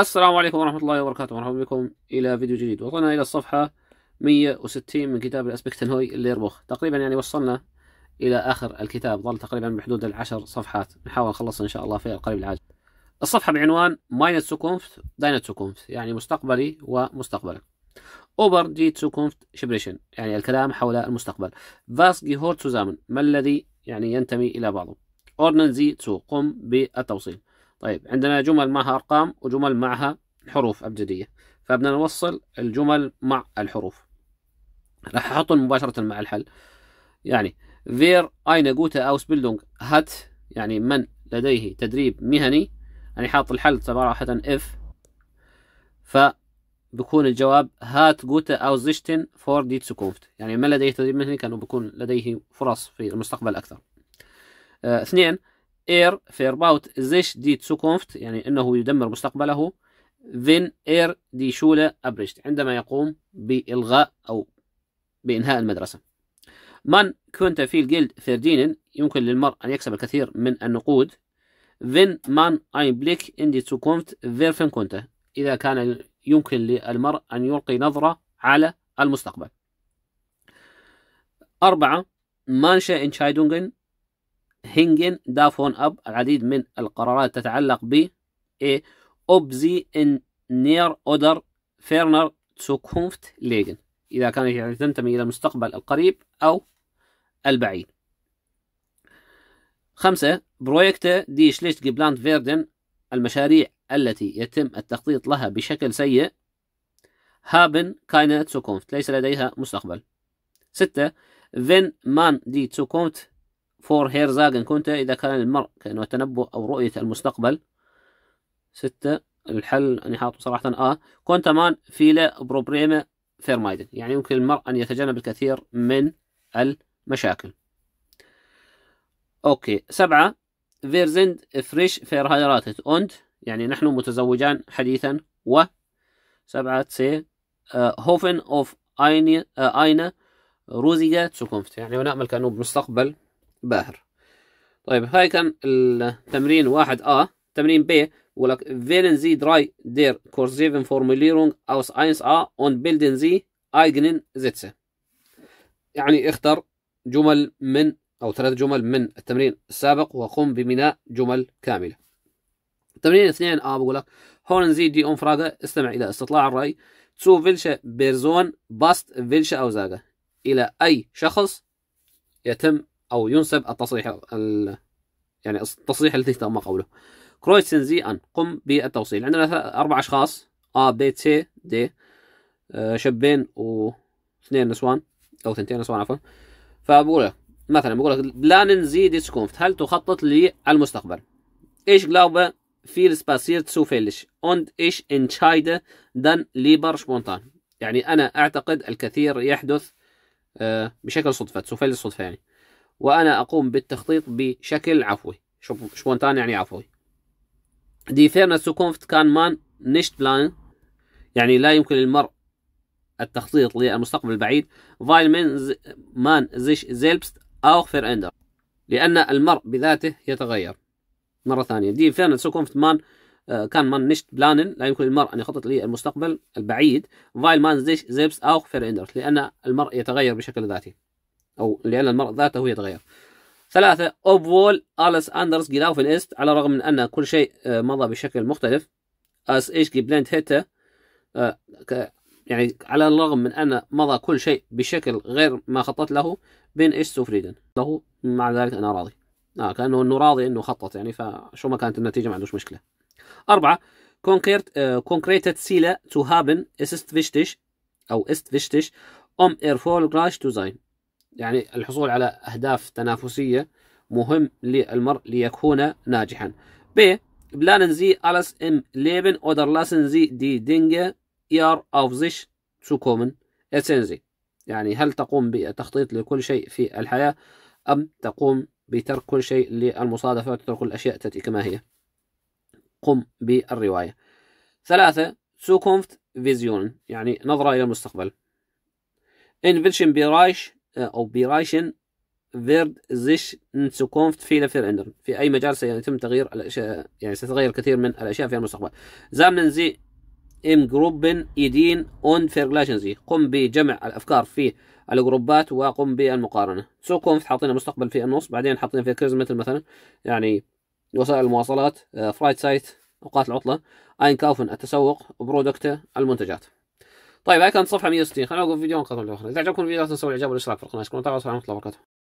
السلام عليكم ورحمة الله وبركاته مرحبا بكم إلى فيديو جديد وصلنا إلى الصفحة 160 من كتاب الأسبكتنهوي اللي تقريبا يعني وصلنا إلى آخر الكتاب ظل تقريبا بحدود العشر صفحات نحاول نخلص إن شاء الله في القريب العاجل الصفحة بعنوان ماينت سوكونفت داينت سوكونفت يعني مستقبلي ومستقبلك أوبر دي سوكونفت شبريشن يعني الكلام حول المستقبل فاس جيهورت سوزامن ما الذي يعني ينتمي إلى بعضه أورنن زي تسو قم بالتوصيل طيب عندنا جمل معها أرقام وجمل معها حروف أبجدية فبدنا نوصل الجمل مع الحروف راح أحطهم مباشرة مع الحل يعني فير أين جوتا Ausbildung هات يعني من لديه تدريب مهني يعني حاط الحل صراحة إف فبكون الجواب هات جوتا أو زيشتن فور دي تسكوفت يعني من لديه تدريب مهني كانوا بكون لديه فرص في المستقبل أكثر آه، اثنين آه إير فير باوت زيش دي تسوكونفت يعني أنه يدمر مستقبله فين إير دي Schule abbricht عندما يقوم بإلغاء أو بإنهاء المدرسة من كنت في الجلد فيردينن يمكن للمرء أن يكسب الكثير من النقود فين wenn أي بليك إن دي تسوكونفت فير فين konnte إذا كان يمكن للمرء أن يلقي نظرة على المستقبل أربعة مانشا إنشايدونغن هينجن دافون أب العديد من القرارات تتعلق ب إيه أوبزي إن نير أودر فيرنر تسوكونفت ليجن إذا كان تنتمي إلى المستقبل القريب أو البعيد خمسة بروجكت دي شليشت جيبلاند فيردن المشاريع التي يتم التخطيط لها بشكل سيء هابن كاينة تسوكونفت ليس لديها مستقبل ستة فين مان دي تسوكونفت فور هيرزاج إن كنت إذا كان المرء كأنه تنبؤ أو رؤية المستقبل ستة الحل أنا حاطه صراحة آه كنت مان فيلا بروبريما فيرمايدن يعني يمكن المرء أن يتجنب الكثير من المشاكل أوكي سبعة فيرزند فريش فير هايراتت und يعني نحن متزوجان حديثا و سبعة سي آه، هوفن أوف أين آه، أين روزية Zukunft يعني ونأمل كأنه بمستقبل باهر طيب هاي كان التمرين واحد ا تمرين ب يقول لك فيلن زي دراي دير كورزيفن Formulierung aus 1a اون بيلدن زي ايجنن Sätze يعني اختر جمل من أو ثلاث جمل من التمرين السابق وقم ببناء جمل كاملة تمرين 2 a بقول لك زي دي اون فراغا استمع إلى استطلاع الرأي فيلشا بيرزون باست فيلشا او زاغا إلى أي شخص يتم أو ينسب التصريح ال... يعني التصريح الذي تم قوله زي أن قم بالتوصيل عندنا أربع أشخاص بي سي دي شبين شابين واثنين نسوان أو ثنتين نسوان عفوا فبقول لك مثلا بقول لك بلانن زي ديسكونفت هل تخطط للمستقبل ايش Ich glaube, vieles تسو فيلش und ايش انشايده دان ليبر سبونتان يعني أنا أعتقد الكثير يحدث آه، بشكل صدفة تسو فيلش صدفه يعني وأنا أقوم بالتخطيط بشكل عفوي شبونتان يعني عفوي دي فيرنا سوكونفت كان مان نشت بلان يعني لا يمكن للمرء التخطيط للمستقبل البعيد فايل مان زيش زيلبست أو فير اندر لأن المرء بذاته يتغير مرة ثانية دي فيرنا سوكونفت مان كان مان نشت بلانن لا يمكن للمرء أن يخطط للمستقبل البعيد فايل مان زيش زيبس أو فير اندر لأن المرء يتغير بشكل ذاتي أو لأن المرء ذاته يتغير ثلاثة أوبول أليس أندرس جلاوفن إست على الرغم من أن كل شيء آه، مضى بشكل مختلف أس إيش بلاند هيتا يعني على الرغم من أن مضى كل شيء بشكل غير ما خطط له بين إيش سوفريدن له مع ذلك أنا راضي آه كأنه أنه راضي أنه خطط يعني فشو ما كانت النتيجة ما عندوش مشكلة أربعة كونكريت كونكريتت سيلا تو هابن اسست فيشتش أو إست فيشتش أم إيرفول جراش تو زاين يعني الحصول على أهداف تنافسية مهم للمرء ليكون ناجحا ب بلانن زي الاس ام Leben اودر لاسن زي دي دينجا يار اوف زيش تو كومن Sie يعني هل تقوم بالتخطيط لكل شيء في الحياة أم تقوم بترك كل شيء للمصادفة وتترك الأشياء تأتي كما هي قم بالرواية ثلاثة Zukunft فيزيون يعني نظرة إلى المستقبل إن welchem Bereich اوبيرايشن فيرد زيش نسوكونفت في لفير اندر في اي مجال سيتم تغيير الاشياء يعني ستتغير كثير من الاشياء في المستقبل زامن زي ام جروبن ايدين اون فيرجلاشن زي قم بجمع الافكار في الجروبات وقم بالمقارنه سوكونفت حاطين المستقبل في النص بعدين حاطين في كريز مثل مثلا يعني وسائل المواصلات فرايت آه، سايت اوقات العطله اين كاوفن التسوق برودكته المنتجات طيب هاي كانت صفحه 160 خلينا نوقف فيديو ونقطع اخر اذا عجبكم الفيديو لا تنسوا الاعجاب والاشتراك في القناه اشكركم ورحمه الله وبركاته